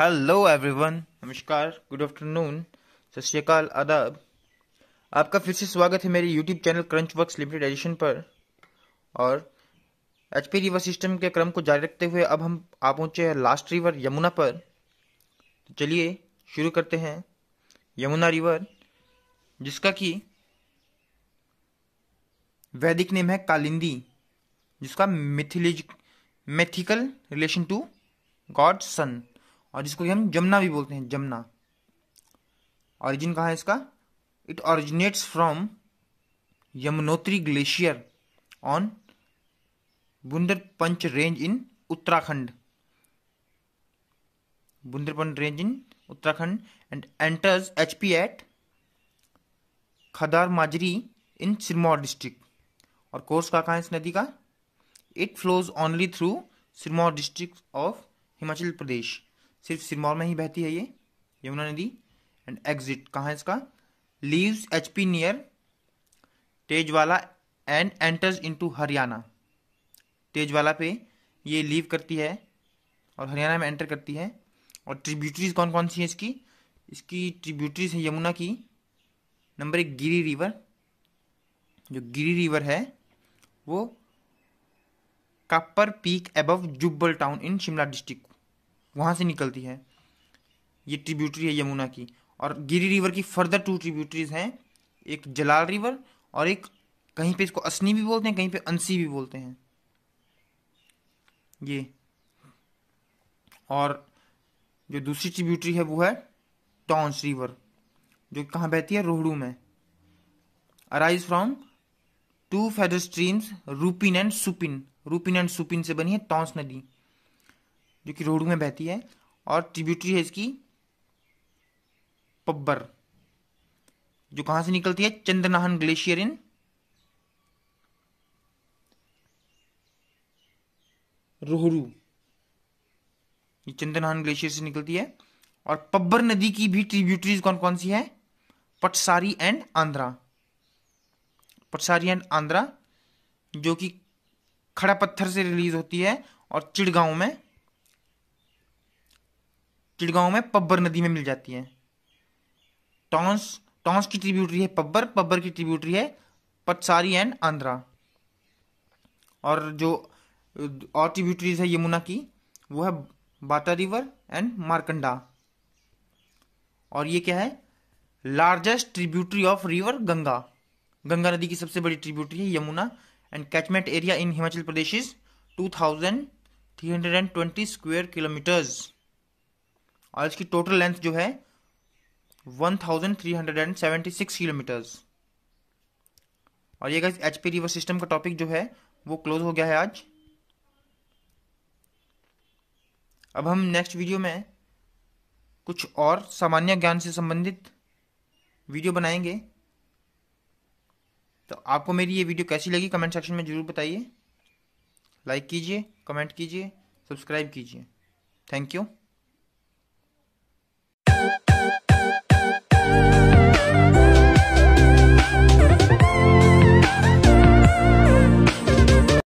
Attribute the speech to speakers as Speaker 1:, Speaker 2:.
Speaker 1: hello everyone नमस्कार good afternoon सत श्रीकाल आदाब आपका फिर से स्वागत है मेरे YouTube channel crunch work limited edition पर और एच पी रिवर सिस्टम के क्रम को जारी रखते हुए अब हम आ पहुँचे हैं लास्ट रिवर यमुना पर तो चलिए शुरू करते हैं यमुना रिवर जिसका कि वैदिक नेम है कालिंदी जिसका मिथिलिज mythical relation to god Sun और जिसको हम जमुना भी बोलते हैं जमुना ऑरिजिन कहाँ है इसका it originates from Yamunotri glacier on Bandarpunch range in Uttarakhand Bandarpunch range in Uttarakhand and enters H P at Khadar Majri in Sirmaur district और कोर्स का कहाँ है इस नदी का it flows only through Sirmaur district of Himachal Pradesh सिर्फ सिरमौर में ही बहती है ये यमुना नदी एंड एग्जिट कहाँ है इसका leaves H P near Tajewala and enters into Haryana Tajewala पे ये लीव करती है और हरियाणा में एंटर करती है और ट्रिब्यूटरीज कौन कौन सी हैं इसकी इसकी ट्रिब्यूटरीज है यमुना की नंबर एक गिरी रिवर जो गिरी रिवर है वो Kupar peak above Jubbal town in Shimla district वहाँ से निकलती है ये ट्रिब्यूटरी है यमुना की और गिरी रिवर की फर्दर टू ट्रिब्यूटरीज हैं एक जलाल रिवर और एक कहीं पे इसको असनी भी बोलते हैं कहीं पे अंसी भी बोलते हैं ये और जो दूसरी ट्रिब्यूटरी है वो है टॉन्स रिवर जो कहाँ बहती है रोहड़ू में arise from two feeder streams Rupin and Supin Rupin and Supin से बनी है टॉन्स नदी जो कि रोडू में बहती है और ट्रिब्यूटरी है इसकी पब्बर जो कहां से निकलती है चंद्रनाहन ग्लेशियर इन रोहरू ये चंद्रनाहन ग्लेशियर से निकलती है और पब्बर नदी की भी ट्रिब्यूटरीज कौन कौन सी है पटसारी एंड आंध्रा पटसारी एंड आंध्रा जो कि खड़ा पत्थर से रिलीज होती है और चिड़गांव में चिड़गांव में पब्बर नदी में मिल जाती है टॉन्स टॉन्स की ट्रिब्यूटरी है पब्बर पब्बर की ट्रिब्यूटरी है पटसारी एंड आंध्रा और जो और ट्रिब्यूटरीज है यमुना की वो है बाटा रिवर एंड मारकंडा और ये क्या है largest tributary of river Ganga Ganga नदी की सबसे बड़ी ट्रिब्यूटरी है Yamuna and catchment area in Himachal Pradesh is two thousand three hundred and twenty square kilometres और इसकी टोटल लेंथ जो है 1376 किलोमीटर्स और ये गाइस एचपी रिवर सिस्टम का टॉपिक जो है वो क्लोज हो गया है आज अब हम नेक्स्ट वीडियो में कुछ और सामान्य ज्ञान से संबंधित वीडियो बनाएंगे तो आपको मेरी ये वीडियो कैसी लगी कमेंट सेक्शन में ज़रूर बताइए लाइक कीजिए कमेंट कीजिए सब्सक्राइब कीजिए थैंक यू